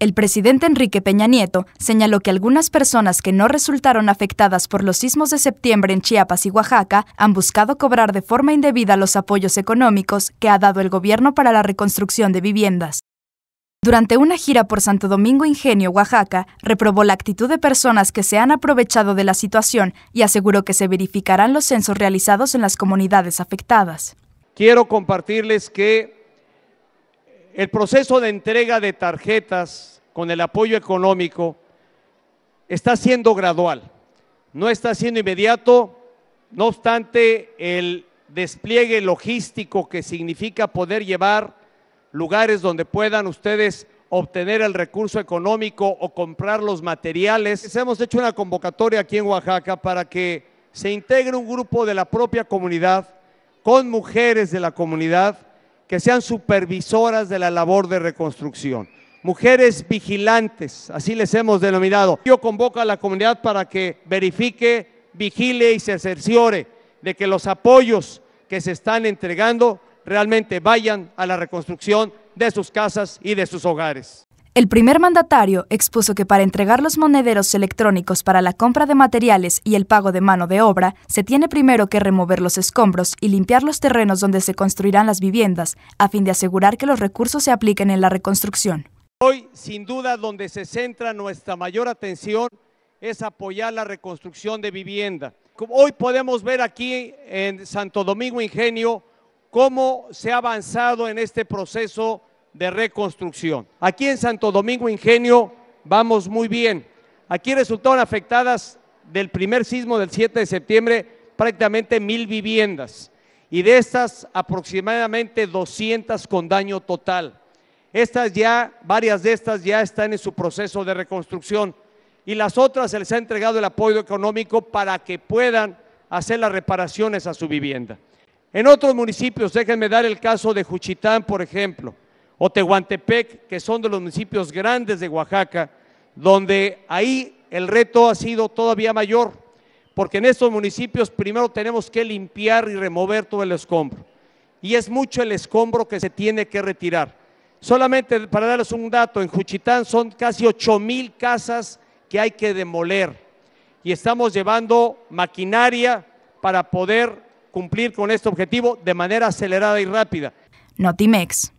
El presidente Enrique Peña Nieto señaló que algunas personas que no resultaron afectadas por los sismos de septiembre en Chiapas y Oaxaca han buscado cobrar de forma indebida los apoyos económicos que ha dado el gobierno para la reconstrucción de viviendas. Durante una gira por Santo Domingo Ingenio, Oaxaca, reprobó la actitud de personas que se han aprovechado de la situación y aseguró que se verificarán los censos realizados en las comunidades afectadas. Quiero compartirles que el proceso de entrega de tarjetas con el apoyo económico está siendo gradual, no está siendo inmediato, no obstante el despliegue logístico que significa poder llevar lugares donde puedan ustedes obtener el recurso económico o comprar los materiales. Hemos hecho una convocatoria aquí en Oaxaca para que se integre un grupo de la propia comunidad, con mujeres de la comunidad, que sean supervisoras de la labor de reconstrucción. Mujeres vigilantes, así les hemos denominado. Yo convoco a la comunidad para que verifique, vigile y se cerciore de que los apoyos que se están entregando realmente vayan a la reconstrucción de sus casas y de sus hogares. El primer mandatario expuso que para entregar los monederos electrónicos para la compra de materiales y el pago de mano de obra, se tiene primero que remover los escombros y limpiar los terrenos donde se construirán las viviendas, a fin de asegurar que los recursos se apliquen en la reconstrucción. Hoy, sin duda, donde se centra nuestra mayor atención es apoyar la reconstrucción de vivienda. Hoy podemos ver aquí en Santo Domingo Ingenio cómo se ha avanzado en este proceso de reconstrucción. Aquí en Santo Domingo Ingenio vamos muy bien. Aquí resultaron afectadas del primer sismo del 7 de septiembre prácticamente mil viviendas y de estas aproximadamente 200 con daño total. Estas ya, varias de estas ya están en su proceso de reconstrucción y las otras se les ha entregado el apoyo económico para que puedan hacer las reparaciones a su vivienda. En otros municipios, déjenme dar el caso de Juchitán, por ejemplo o Tehuantepec, que son de los municipios grandes de Oaxaca, donde ahí el reto ha sido todavía mayor, porque en estos municipios primero tenemos que limpiar y remover todo el escombro. Y es mucho el escombro que se tiene que retirar. Solamente para darles un dato, en Juchitán son casi 8 mil casas que hay que demoler y estamos llevando maquinaria para poder cumplir con este objetivo de manera acelerada y rápida. Notimex.